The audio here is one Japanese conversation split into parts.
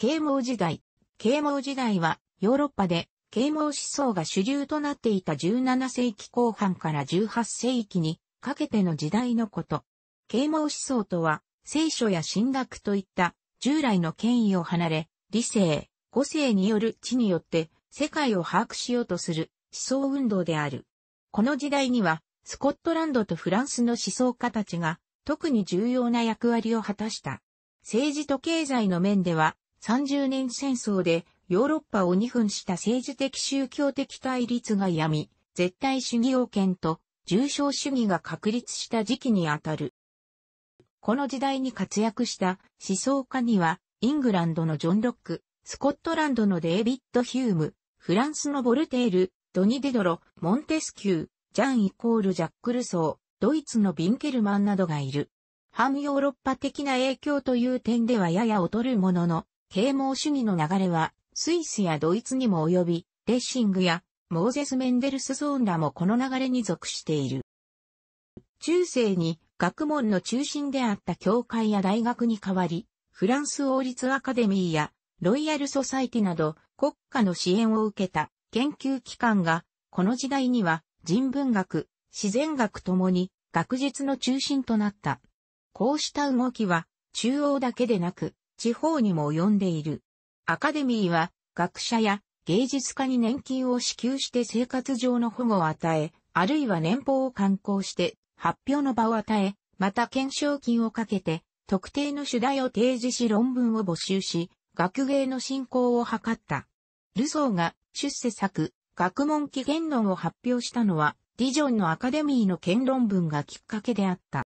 啓蒙時代。啓蒙時代は、ヨーロッパで啓蒙思想が主流となっていた17世紀後半から18世紀にかけての時代のこと。啓蒙思想とは、聖書や神学といった従来の権威を離れ、理性、個性による地によって世界を把握しようとする思想運動である。この時代には、スコットランドとフランスの思想家たちが特に重要な役割を果たした。政治と経済の面では、30年戦争でヨーロッパを二分した政治的宗教的対立が闇、み、絶対主義王権と重症主義が確立した時期にあたる。この時代に活躍した思想家には、イングランドのジョン・ロック、スコットランドのデイビッド・ヒューム、フランスのボルテール、ドニ・デドロ、モンテスキュー、ジャン・イコール・ジャック・ルソー、ドイツのビンケルマンなどがいる。反ヨーロッパ的な影響という点ではやや劣るものの、啓蒙主義の流れは、スイスやドイツにも及び、レッシングや、モーゼス・メンデルスゾーンらもこの流れに属している。中世に学問の中心であった教会や大学に代わり、フランス王立アカデミーやロイヤルソサイティなど国家の支援を受けた研究機関が、この時代には人文学、自然学ともに学術の中心となった。こうした動きは中央だけでなく地方にも及んでいる。アカデミーは学者や芸術家に年金を支給して生活上の保護を与え、あるいは年俸を刊行して発表の場を与え、また懸賞金をかけて特定の主題を提示し論文を募集し、学芸の振興を図った。ルソーが出世作、学問起源論を発表したのは、ディジョンのアカデミーの見論文がきっかけであった。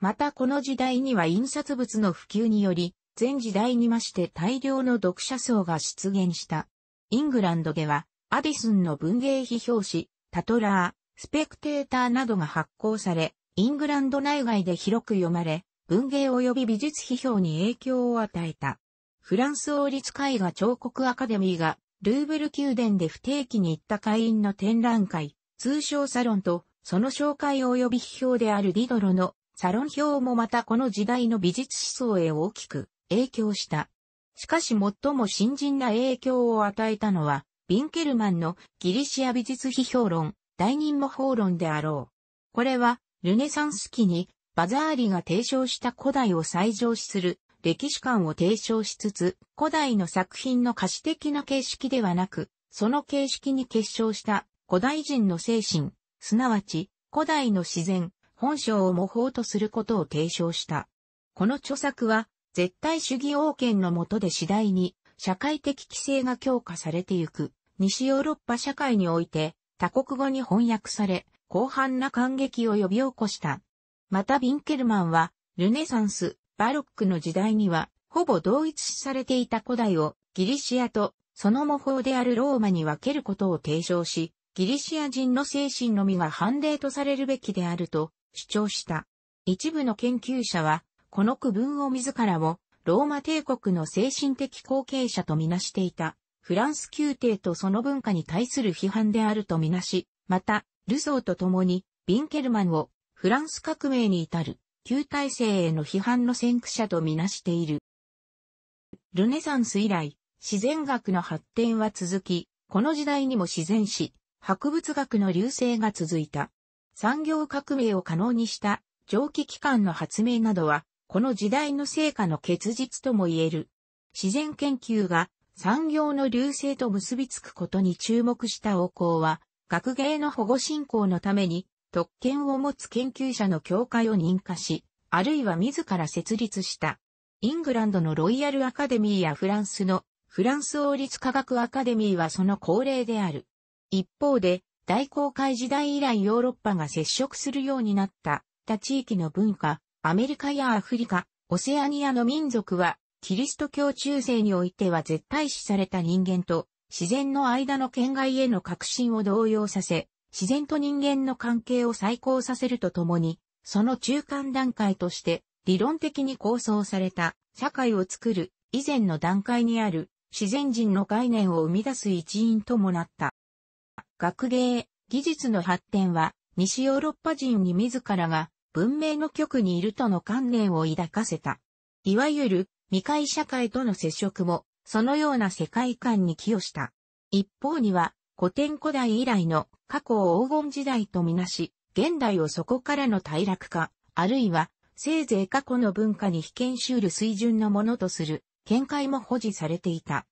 またこの時代には印刷物の普及により、全時代にまして大量の読者層が出現した。イングランドでは、アディスンの文芸批評誌、タトラー、スペクテーターなどが発行され、イングランド内外で広く読まれ、文芸及び美術批評に影響を与えた。フランス王立絵画彫刻アカデミーが、ルーブル宮殿で不定期に行った会員の展覧会、通称サロンと、その紹介及び批評であるディドロのサロン表もまたこの時代の美術思想へ大きく影響した。しかし最も新人な影響を与えたのは、ビンケルマンのギリシア美術批評論、大二模倣論であろう。これは、ルネサンス期にバザーリが提唱した古代を再上視する歴史観を提唱しつつ、古代の作品の可視的な形式ではなく、その形式に結晶した古代人の精神、すなわち古代の自然、本性を模倣とすることを提唱した。この著作は絶対主義王権の下で次第に社会的規制が強化されてゆく西ヨーロッパ社会において他国語に翻訳され広範な感激を呼び起こした。またビンケルマンはルネサンス、バロックの時代にはほぼ同一視されていた古代をギリシアとその模倣であるローマに分けることを提唱し、ギリシア人の精神のみが判例とされるべきであると主張した。一部の研究者は、この区分を自らをローマ帝国の精神的後継者とみなしていた、フランス宮廷とその文化に対する批判であるとみなし、また、ルソーと共に、ビンケルマンをフランス革命に至る旧体制への批判の先駆者とみなしている。ルネサンス以来、自然学の発展は続き、この時代にも自然史、博物学の流星が続いた。産業革命を可能にした蒸気機関の発明などはこの時代の成果の結実とも言える。自然研究が産業の流星と結びつくことに注目した王校は、学芸の保護振興のために、特権を持つ研究者の協会を認可し、あるいは自ら設立した。イングランドのロイヤルアカデミーやフランスのフランス王立科学アカデミーはその恒例である。一方で、大航海時代以来ヨーロッパが接触するようになった、他地域の文化、アメリカやアフリカ、オセアニアの民族は、キリスト教中世においては絶対視された人間と自然の間の県外への革新を動揺させ、自然と人間の関係を再興させるとともに、その中間段階として理論的に構想された社会を作る以前の段階にある自然人の概念を生み出す一因ともなった。学芸、技術の発展は西ヨーロッパ人に自らが文明の極にいるとの観念を抱かせた。いわゆる未開社会との接触も、そのような世界観に寄与した。一方には、古典古代以来の過去を黄金時代とみなし、現代をそこからの退落化、あるいは、せいぜい過去の文化に被験しうる水準のものとする、見解も保持されていた。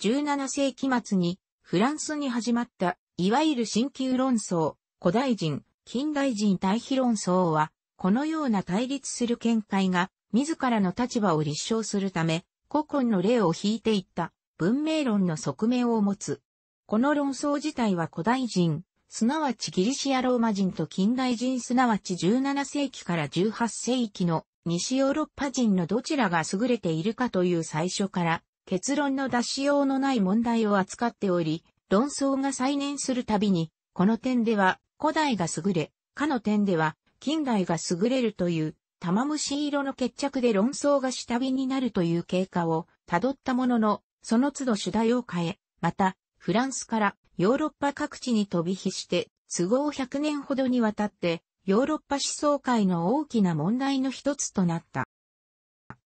17世紀末に、フランスに始まった、いわゆる新旧論争、古代人、近代人対比論争は、このような対立する見解が、自らの立場を立証するため、古今の例を引いていった文明論の側面を持つ。この論争自体は古代人、すなわちギリシアローマ人と近代人すなわち17世紀から18世紀の西ヨーロッパ人のどちらが優れているかという最初から結論の出しようのない問題を扱っており、論争が再燃するたびに、この点では古代が優れ、かの点では近来が優れるという玉虫色の決着で論争が下火になるという経過を辿ったものの、その都度主題を変え、また、フランスからヨーロッパ各地に飛び火して、都合100年ほどにわたって、ヨーロッパ思想界の大きな問題の一つとなった。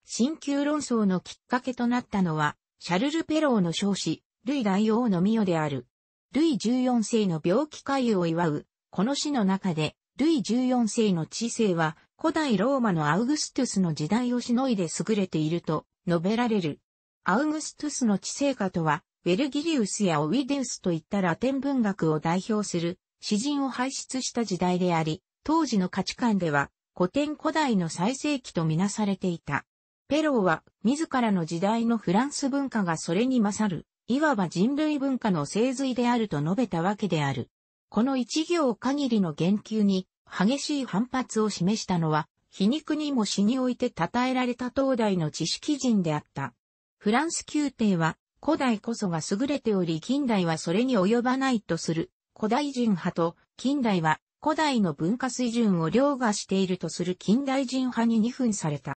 新旧論争のきっかけとなったのは、シャルル・ペローの少子、ルイ大王の御代である。ルイ14世の病気回を祝う、この詩の中で、ルイ14世の知性は、古代ローマのアウグストゥスの時代をしのいで優れていると述べられる。アウグストゥスの知性家とは、ウェルギリウスやオィデウスといったラテン文学を代表する詩人を輩出した時代であり、当時の価値観では古典古代の最盛期とみなされていた。ペローは自らの時代のフランス文化がそれに勝る、いわば人類文化の精髄であると述べたわけである。この一行限りの言及に激しい反発を示したのは、皮肉にも詩において称えられた東大の知識人であった。フランス宮廷は古代こそが優れており近代はそれに及ばないとする古代人派と近代は古代の文化水準を凌駕しているとする近代人派に二分された。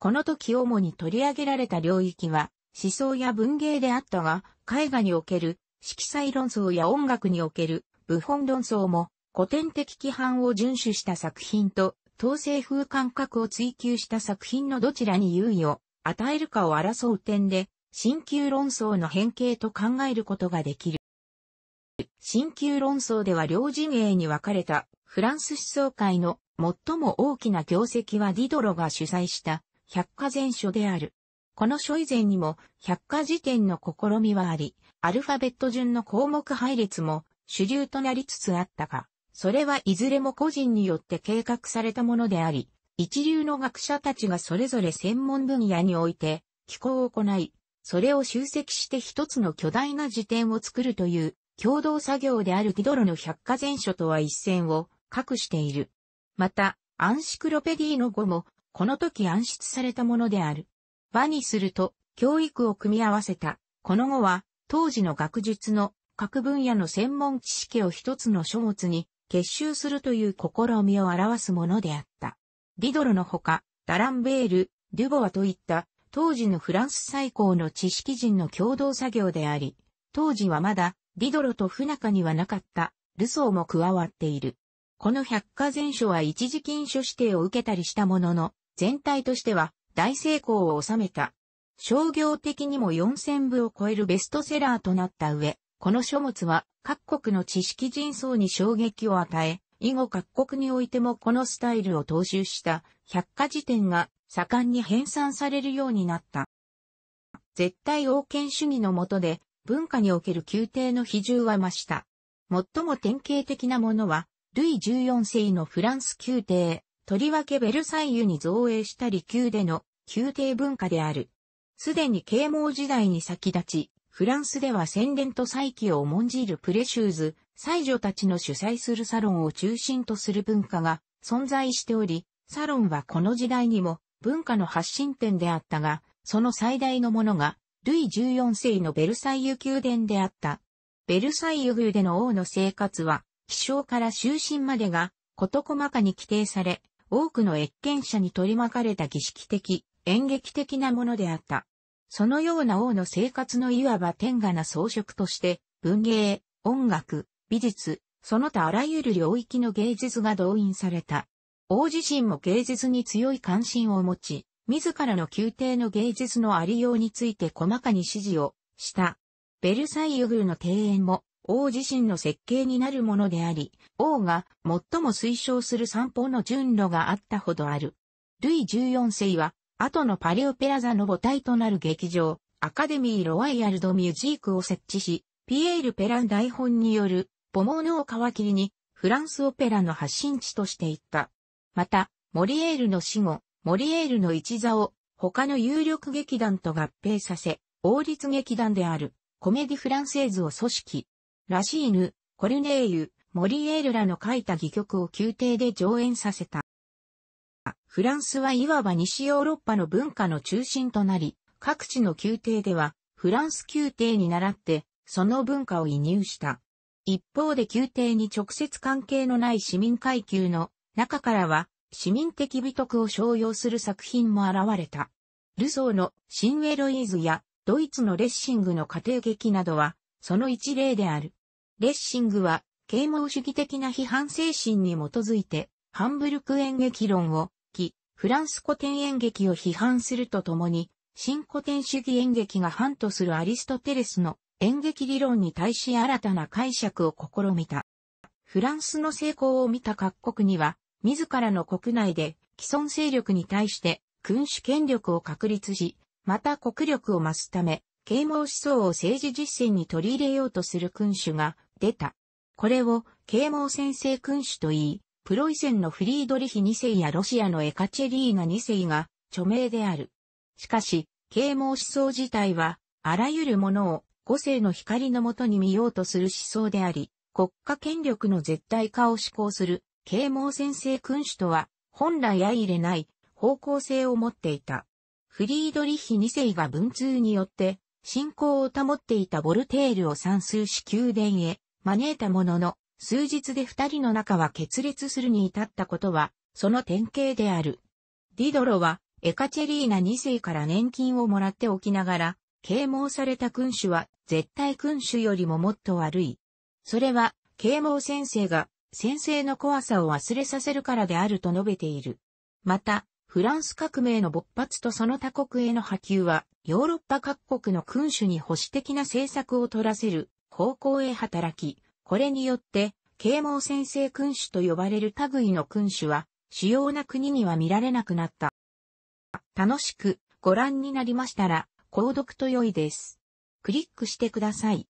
この時主に取り上げられた領域は思想や文芸であったが絵画における色彩論争や音楽における部本論争も古典的規範を遵守した作品と、統制風感覚を追求した作品のどちらに優位を与えるかを争う点で、新旧論争の変形と考えることができる。新旧論争では両陣営に分かれたフランス思想界の最も大きな業績はディドロが主催した百科全書である。この書以前にも百科事典の試みはあり、アルファベット順の項目配列も主流となりつつあったが、それはいずれも個人によって計画されたものであり、一流の学者たちがそれぞれ専門分野において、寄稿を行い、それを集積して一つの巨大な辞典を作るという共同作業であるディドロの百科全書とは一線を画している。また、アンシクロペディの語も、この時暗出されたものである。場にすると、教育を組み合わせた、この語は、当時の学術の各分野の専門知識を一つの書物に結集するという試みを表すものであった。ディドロのほか、ダランベール、デュボアといった当時のフランス最高の知識人の共同作業であり、当時はまだディドロと不仲にはなかったルソーも加わっている。この百科全書は一時金書指定を受けたりしたものの、全体としては大成功を収めた。商業的にも4000部を超えるベストセラーとなった上、この書物は各国の知識人層に衝撃を与え、以後各国においてもこのスタイルを踏襲した百科事典が盛んに編纂されるようになった。絶対王権主義の下で文化における宮廷の比重は増した。最も典型的なものは、ルイ14世のフランス宮廷、とりわけベルサイユに造営した利宮での宮廷文化である。すでに啓蒙時代に先立ち、フランスでは宣伝と再起を重んじるプレシューズ、才女たちの主催するサロンを中心とする文化が存在しており、サロンはこの時代にも文化の発信点であったが、その最大のものが、ルイ14世のベルサイユ宮殿であった。ベルサイユ宮での王の生活は、起床から就寝までが、事細かに規定され、多くの越見者に取り巻かれた儀式的、演劇的なものであった。そのような王の生活のいわば天下な装飾として、文芸、音楽、美術、その他あらゆる領域の芸術が動員された。王自身も芸術に強い関心を持ち、自らの宮廷の芸術のありようについて細かに指示をした。ベルサイユ宮の庭園も王自身の設計になるものであり、王が最も推奨する散歩の順路があったほどある。ルイ14世は後のパリオペラ座の母体となる劇場、アカデミー・ロワイヤル・ド・ミュージークを設置し、ピエール・ペラン台本による、ポモーヌを皮切りに、フランスオペラの発信地としていった。また、モリエールの死後、モリエールの一座を、他の有力劇団と合併させ、王立劇団である、コメディ・フランセーズを組織。ラシーヌ、コルネーユ、モリエールらの書いた戯曲を宮廷で上演させた。フランスはいわば西ヨーロッパの文化の中心となり、各地の宮廷では、フランス宮廷に倣って、その文化を移入した。一方で宮廷に直接関係のない市民階級の中からは、市民的美徳を商用する作品も現れた。ルソーのシンエロイーズやドイツのレッシングの家庭劇などは、その一例である。レッシングは、啓蒙主義的な批判精神に基づいて、ハンブルク演劇論を期、フランス古典演劇を批判するとともに、新古典主義演劇が反とするアリストテレスの演劇理論に対し新たな解釈を試みた。フランスの成功を見た各国には、自らの国内で既存勢力に対して君主権力を確立し、また国力を増すため、啓蒙思想を政治実践に取り入れようとする君主が出た。これを啓蒙先生君主と言い、プロイセンのフリードリヒ2世やロシアのエカチェリーナ2世が著名である。しかし、啓蒙思想自体は、あらゆるものを五世の光のもとに見ようとする思想であり、国家権力の絶対化を施行する啓蒙先生君主とは本来相入れない方向性を持っていた。フリードリヒ2世が文通によって信仰を保っていたボルテールを算数し宮殿へ招いたものの、数日で二人の仲は決裂するに至ったことは、その典型である。ディドロは、エカチェリーナ2世から年金をもらっておきながら、啓蒙された君主は、絶対君主よりももっと悪い。それは、啓蒙先生が、先生の怖さを忘れさせるからであると述べている。また、フランス革命の勃発とその他国への波及は、ヨーロッパ各国の君主に保守的な政策を取らせる方向へ働き、これによって、啓蒙先生君主と呼ばれる類の君主は、主要な国には見られなくなった。楽しくご覧になりましたら、購読と良いです。クリックしてください。